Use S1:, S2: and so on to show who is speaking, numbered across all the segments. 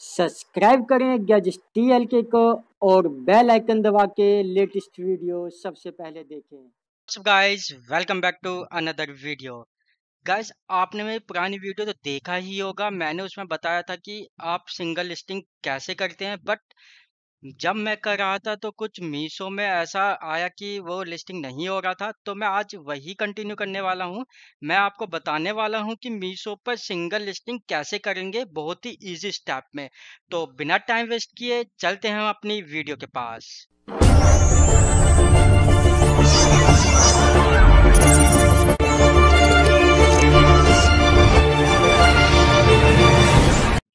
S1: Subscribe करें गज T L के को और बेल आइकन दबा के लेटेस्ट वीडियो सबसे पहले देखें guys welcome back to another video guys आपने मेरी पुरानी वीडियो तो देखा ही होगा मैंने उसमें बताया था कि आप सिंगल लिस्टिंग कैसे करते हैं बट जब मैं कर रहा था तो कुछ मीशो में ऐसा आया कि वो लिस्टिंग नहीं हो रहा था तो मैं आज वही कंटिन्यू करने वाला हूँ मैं आपको बताने वाला हूँ कि मीशो पर सिंगल लिस्टिंग कैसे करेंगे बहुत ही इजी स्टेप में तो बिना टाइम वेस्ट किए चलते हैं हम अपनी वीडियो के पास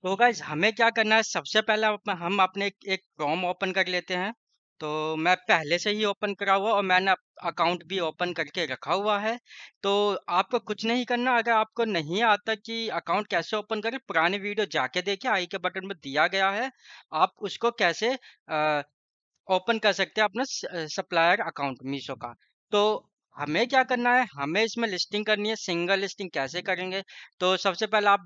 S1: तो गाइज हमें क्या करना है सबसे पहले हम अपने एक क्रोम ओपन कर लेते हैं तो मैं पहले से ही ओपन करा हुआ और मैंने अकाउंट भी ओपन करके रखा हुआ है तो आपको कुछ नहीं करना अगर आपको नहीं आता कि अकाउंट कैसे ओपन करें पुराने वीडियो जाके देखिए आई के बटन में दिया गया है आप उसको कैसे ओपन कर सकते हैं अपना सप्लायर अकाउंट मीशो का तो हमें क्या करना है हमें इसमें लिस्टिंग करनी है सिंगल लिस्टिंग कैसे करेंगे तो सबसे पहले आप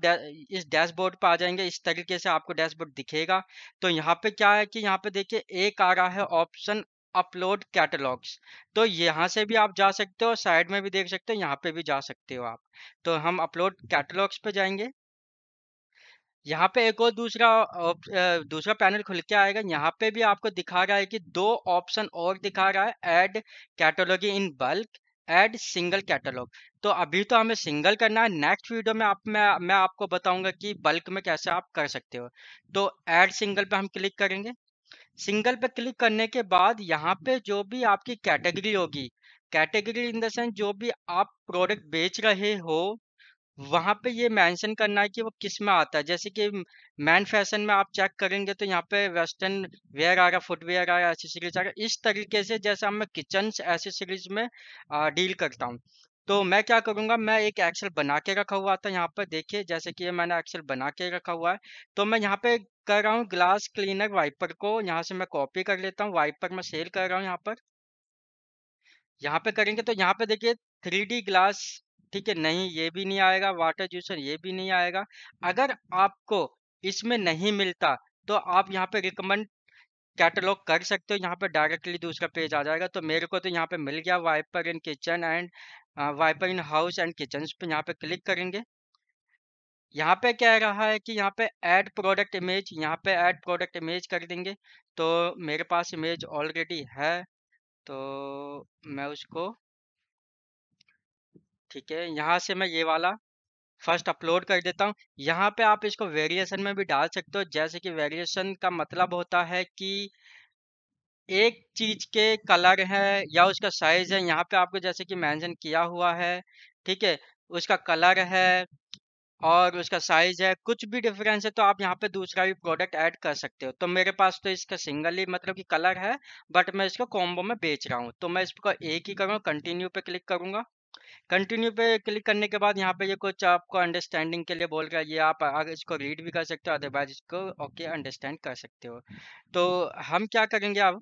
S1: इस डैशबोर्ड पर आ जाएंगे इस तरीके से आपको डैशबोर्ड दिखेगा तो यहाँ पे क्या है कि यहाँ पे देखिए एक आ रहा है ऑप्शन अपलोड कैटलॉग्स तो यहाँ से भी आप जा सकते हो साइड में भी देख सकते हो यहाँ पे भी जा सकते हो आप तो हम अपलोड कैटलॉग्स पे जाएंगे यहाँ पे एक और दूसरा दूसरा पैनल खुल के आएगा यहाँ पे भी आपको दिखा रहा है कि दो ऑप्शन और दिखा रहा है add catalogue in bulk add single catalogue तो अभी तो हमें सिंगल करना है नेक्स्ट वीडियो में आप मैं मैं आपको बताऊंगा कि बल्क में कैसे आप कर सकते हो तो ऐड सिंगल पे हम क्लिक करेंगे सिंगल पे क्लिक करने के बाद यहाँ पे जो भी आपकी कैटेगरी होगी कैटेगरी इन द सेंस जो भी आप प्रोडक्ट बेच रहे हो वहां पे ये मेंशन करना है कि वो किस में आता है जैसे कि मैन फैशन में आप चेक करेंगे तो यहाँ पे वेस्टर्न वेयर आ रहा फुटवेयर आ रहा एसेसरीज आ रहा इस तरीके से जैसे हम किचन एसेसरीज में डील करता हूँ तो मैं क्या करूंगा मैं एक एक्सेल बना के रखा हुआ था यहाँ पर देखिए जैसे कि मैंने एक्सेल बना के रखा हुआ है तो मैं यहाँ पे कर रहा हूँ ग्लास क्लीनर वाइपर को यहाँ से मैं कॉपी कर लेता हूँ वाइपर मैं सेल कर रहा हूँ यहाँ पर यहाँ पे करेंगे तो यहाँ पे देखिए थ्री ग्लास ठीक है नहीं ये भी नहीं आएगा वाटर जूसर ये भी नहीं आएगा अगर आपको इसमें नहीं मिलता तो आप यहाँ पे रिकमेंड कैटलॉग कर सकते हो यहाँ पे डायरेक्टली दूसरा पेज आ जाएगा तो मेरे को तो यहाँ पे मिल गया wiper in kitchen and wiper in house and kitchen पे यहाँ पे क्लिक करेंगे यहाँ पे कह रहा है कि यहाँ पे ऐड प्रोडक्ट इमेज यहाँ पे ऐड प्रोडक्ट इमेज कर देंगे तो मेरे पास इमेज ऑलरेडी है तो मैं उसको ठीक है यहाँ से मैं ये वाला फर्स्ट अपलोड कर देता हूँ यहाँ पे आप इसको वेरिएशन में भी डाल सकते हो जैसे कि वेरिएशन का मतलब होता है कि एक चीज के कलर है या उसका साइज है यहाँ पे आपको जैसे कि मेंशन किया हुआ है ठीक है उसका कलर है और उसका साइज है कुछ भी डिफरेंस है तो आप यहाँ पे दूसरा भी प्रोडक्ट ऐड कर सकते हो तो मेरे पास तो इसका सिंगल ही मतलब कि कलर है बट मैं इसको कॉम्बो में बेच रहा हूँ तो मैं इसको एक ही करूँगा कंटिन्यू पे क्लिक करूंगा कंटिन्यू पे क्लिक करने के बाद यहाँ पे ये कुछ आपको अंडरस्टैंडिंग के लिए बोल रहा है ये आप अगर इसको रीड भी कर सकते हो अदरवाइज इसको ओके अंडरस्टैंड कर सकते हो तो हम क्या करेंगे अब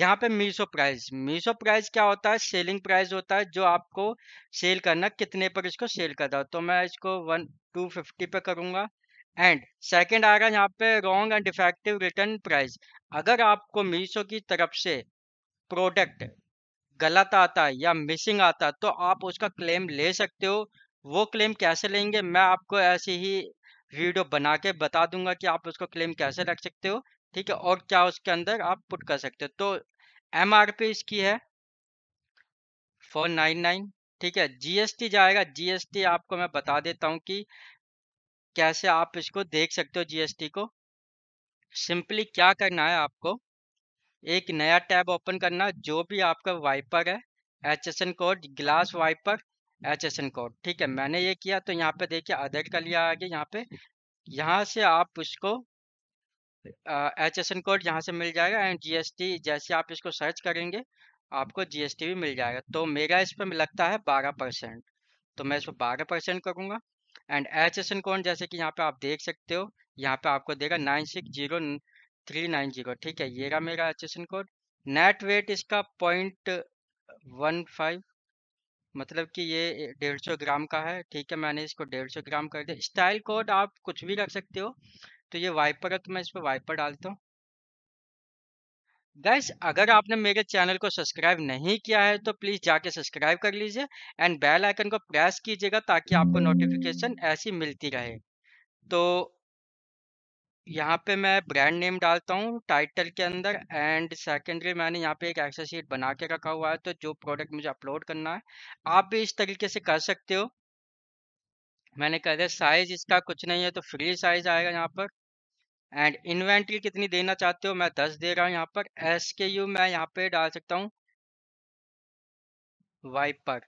S1: यहाँ पे मीशो प्राइस मीशो प्राइस क्या होता है सेलिंग प्राइस होता है जो आपको सेल करना कितने पर इसको सेल कर रहा तो मैं इसको वन टू फिफ्टी पे करूँगा एंड सेकेंड आ रहा है यहाँ पे wrong and defective return price अगर आपको मीशो की तरफ से प्रोडक्ट गलत आता या मिसिंग आता तो आप उसका क्लेम ले सकते हो वो क्लेम कैसे लेंगे मैं आपको ऐसे ही वीडियो बना के बता दूंगा कि आप उसको क्लेम कैसे रख सकते हो ठीक है और क्या उसके अंदर आप पुट कर सकते हो तो एम आर पी इसकी है फोर नाइन नाइन ठीक है जीएसटी जाएगा जीएसटी आपको मैं बता देता हूँ कि कैसे आप इसको देख सकते हो जीएसटी को सिंपली क्या करना है आपको एक नया टैब ओपन करना जो भी आपका वाइपर है H S N code glass wiper H S N code ठीक है मैंने ये किया तो यहाँ पे देखिए अदर का लिया आगे यहाँ पे यहाँ से आप उसको एच एस एन कोड यहाँ से मिल जाएगा एंड जीएसटी जैसे आप इसको सर्च करेंगे आपको जीएसटी भी मिल जाएगा तो मेरा इस पर लगता है बारह परसेंट तो मैं इसको बारह परसेंट करूँगा and H S N code जैसे कि यहाँ पे आप देख सकते हो यहाँ पे आपको देगा nine six zero three nine zero ठीक है ये रहा मेरा एचेसन कोड नेट वेट इसका पॉइंट वन फाइव मतलब कि ये डेढ़ सौ ग्राम का है ठीक है मैंने इसको डेढ़ सौ ग्राम कर दिया स्टाइल कोड आप कुछ भी रख सकते हो तो ये वाइपर है तो मैं इस पर वाइपर डालता हूँ गैस अगर आपने मेरे चैनल को सब्सक्राइब नहीं किया है तो प्लीज़ जाके सब्सक्राइब कर लीजिए एंड बेल आइकन को प्रेस कीजिएगा ताकि आपको नोटिफिकेशन ऐसी मिलती रहे तो यहाँ पे मैं ब्रांड नेम डालता हूँ टाइटल के अंदर एंड सेकेंडरी मैंने यहाँ पे एक एक्सेल शीट बना के रखा हुआ है तो जो प्रोडक्ट मुझे अपलोड करना है आप भी इस तरीके से कर सकते हो मैंने कह दिया साइज इसका कुछ नहीं है तो फ्री साइज आएगा यहाँ पर एंड इन्वेंट्री कितनी देना चाहते हो मैं दस दे रहा हूँ यहाँ पर एस के यू
S2: मैं यहाँ पे डाल सकता हूँ वाइपर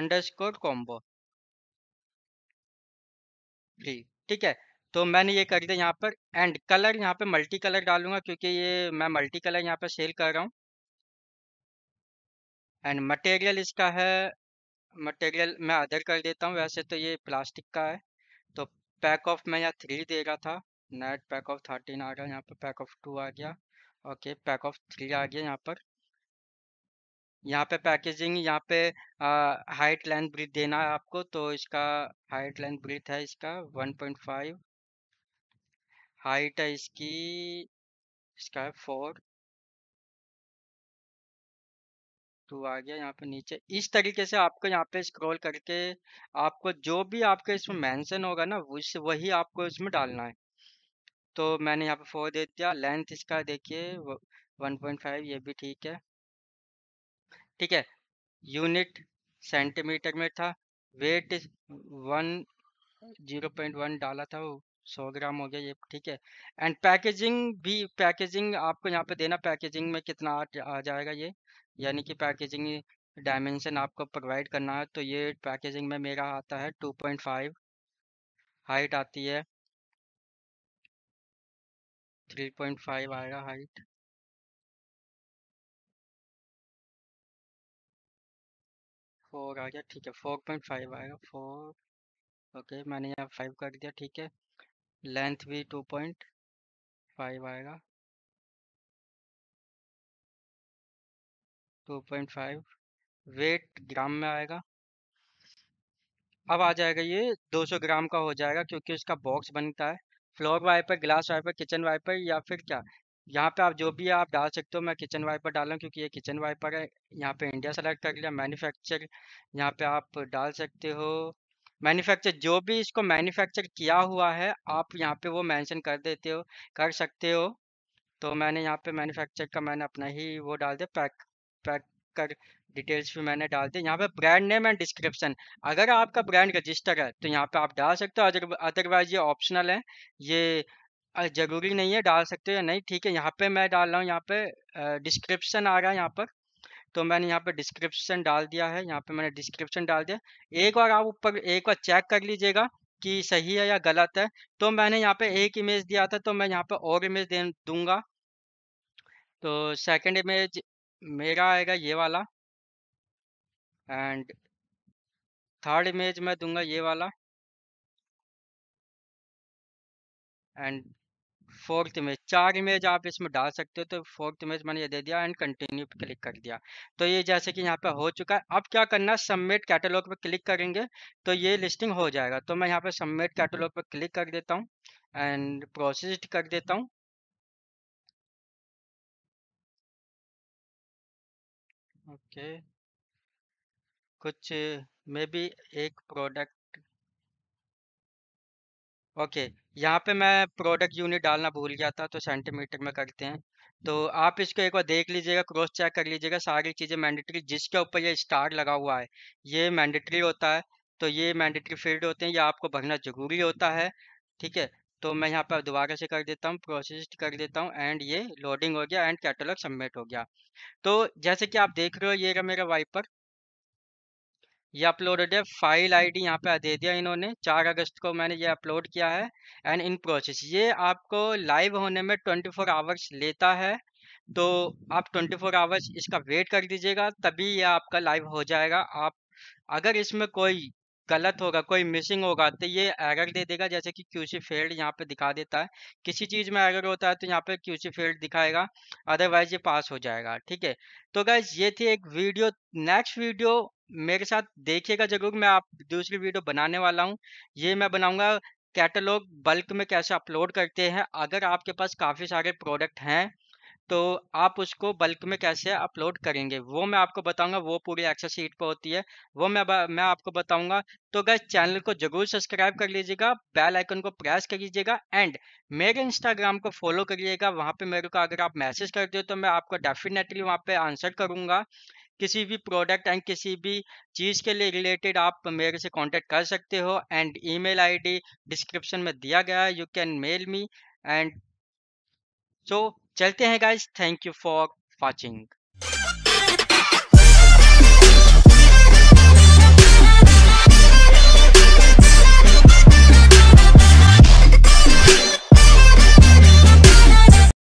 S2: अंडर स्कोर कॉम्बो ठीक है
S1: तो मैंने ये कर दिया यहाँ पर एंड कलर यहाँ पे मल्टी कलर डालूंगा क्योंकि ये मैं मल्टी कलर यहाँ पे सेल कर रहा हूँ एंड मटेरियल इसका है मटेरियल मैं अदर कर देता हूँ वैसे तो ये प्लास्टिक का है तो पैक ऑफ मैं यहाँ थ्री दे रहा था नेट पैक ऑफ थर्टीन आ गया यहाँ पर पैक ऑफ टू आ गया ओके पैक ऑफ थ्री आ गया यहाँ पर यहाँ पे पैकेजिंग यहाँ पे हाइट लेंथ ब्रिथ देना है आपको तो इसका हाइट लेंथ ब्रिथ है इसका वन पॉइंट फाइव
S2: हाइट है इसकी इसका है फोर टू आ गया यहाँ पे नीचे इस तरीके से आपको यहाँ
S1: पे स्क्रॉल करके आपको जो भी आपके इसमें मेंशन होगा ना उस वही आपको इसमें डालना है तो मैंने यहाँ पे फोर दे दिया लेंथ इसका देखिए वन पॉइंट फाइव ये भी ठीक है ठीक है यूनिट सेंटीमीटर में था weight one zero point one डाला था वो सौ ग्राम हो गया ये ठीक है एंड पैकेजिंग भी पैकेजिंग आपको यहाँ पे देना पैकेजिंग में कितना आ जाएगा ये यानी कि पैकेजिंग डायमेंशन आपको प्रोवाइड करना है तो
S2: ये पैकेजिंग में मेरा आता है टू पॉइंट फाइव हाइट आती है थ्री पॉइंट फाइव आएगा हाइट फोर आ गया ठीक है फोर पॉइंट फाइव आएगा फोर ओके मैंने यहाँ फाइव कर दिया ठीक है लेंथ भी टू पॉइंट फाइव आएगा two point five weight gram में आएगा
S1: अब आ जाएगा ये 200 ग्राम का हो जाएगा क्योंकि इसका बॉक्स बनता है floor wiper glass wiper kitchen wiper या फिर क्या यहाँ पे आप जो भी आप डाल सकते हो मैं किचन वाइपर डाल रहा हूँ क्योंकि ये किचन वाइपर है यहाँ पे इंडिया सेलेक्ट कर लिया मैन्युफैक्चर यहाँ पे आप डाल सकते हो मैन्युफैक्चर जो भी इसको मैन्युफैक्चर किया हुआ है आप यहाँ पे वो मेंशन कर देते हो कर सकते हो तो मैंने यहाँ पे मैन्युफैक्चर का मैंने अपना ही वो डाल दिया पैक पैक कर डिटेल्स भी मैंने डाल दी यहाँ पे ब्रांड नेम एंड डिस्क्रिप्शन अगर आपका ब्रांड रजिस्टर है तो यहाँ पे आप डाल सकते हो अदरवाइज ये ऑप्शनल है ये जरूरी नहीं है डाल सकते हो या नहीं ठीक है यहाँ पे मैं डाल रहा हूँ यहाँ पे डिस्क्रिप्शन आ रहा है यहाँ पर तो मैंने यहाँ पे डिस्क्रिप्शन डाल दिया है यहाँ पे मैंने डिस्क्रिप्शन डाल दिया एक बार आप ऊपर एक बार चेक कर लीजिएगा कि सही है या गलत है तो मैंने यहाँ पे एक इमेज दिया था तो मैं यहाँ पे और इमेज दे दूंगा तो सेकंड
S2: इमेज मेरा आएगा ये वाला एंड थर्ड इमेज मैं दूंगा ये वाला
S1: एंड फोर्थ इमेज चार इमेज आप इसमें डाल सकते हो तो फोर्थ इमेज मैंने ये दे दिया एंड कंटिन्यू पे क्लिक कर दिया तो ये जैसे कि यहाँ पे हो चुका है अब क्या करना है सबमिट कैटलॉग पे क्लिक करेंगे तो ये लिस्टिंग हो जाएगा तो मैं यहाँ पे सबमिट कैटलॉग पे क्लिक कर देता हूँ
S2: एंड प्रोसेस्ड कर देता हूँ ओके okay. कुछ मे बी एक प्रोडक्ट ओके यहाँ
S1: पे मैं प्रोडक्ट यूनिट डालना भूल गया था तो सेंटीमीटर में करते हैं तो आप इसको एक बार देख लीजिएगा क्रॉस चेक कर लीजिएगा सारी चीज़ें मैंडेटरी जिसके ऊपर ये स्टार लगा हुआ है ये मैंडेटरी होता है तो ये मैंडेटरी फील्ड होते हैं ये आपको भरना जरूरी होता है ठीक है तो मैं यहाँ पर दोबारा से कर देता हूँ प्रोसेस कर देता हूँ एंड ये लोडिंग हो गया एंड कैटलॉग सबमिट हो गया तो जैसे कि आप देख रहे हो ये मेरा वाइपर ये अपलोडेड है फाइल आईडी यहाँ पे दे दिया इन्होंने चार अगस्त को मैंने ये अपलोड किया है एंड इन प्रोसेस ये आपको लाइव होने में ट्वेंटी फोर आवर्स लेता है तो आप ट्वेंटी फोर आवर्स इसका वेट कर दीजिएगा तभी ये आपका लाइव हो जाएगा आप अगर इसमें कोई गलत होगा कोई मिसिंग होगा तो ये एरर दे देगा जैसे कि क्यूसी फेल्ड यहाँ पे दिखा देता है किसी चीज़ में एरर होता है तो यहाँ पे सी फेल्ड दिखाएगा अदरवाइज ये पास हो जाएगा ठीक है तो गैस ये थी एक वीडियो नेक्स्ट वीडियो मेरे साथ देखिएगा ज़रूर, मैं आप दूसरी वीडियो बनाने वाला हूँ। ये मैं बनाऊँगा कैटलॉग बल्क में कैसे अपलोड करते हैं। अगर आपके पास काफ़ी सारे प्रोडक्ट हैं, तो आप उसको बल्क में कैसे अपलोड करेंगे, वो मैं आपको बताऊँगा। वो पूरी एक्सेस शीट पर होती है, वो मैं मैं आपको बताऊँगा। तो अगर चैनल को ज़रूर सब्सक्राइब कर लीजिएगा, बेल आइकन को प्रेस कर लीजिएगा एंड मेरे इंस्टाग्राम को फ़ॉलो करिएगा। वहाँ पे मेरे को अगर आप मैसेज करते हो, तो मैं आपको डेफ़िनेटली वहाँ पर आंसर करूँगा किसी भी प्रोडक्ट एंड किसी भी चीज़ के लिए रिलेटेड आप मेरे से कांटेक्ट कर सकते हो एंड ईमेल आईडी डिस्क्रिप्शन में दिया गया है you can mail me and so चलते हैं guys thank you for watching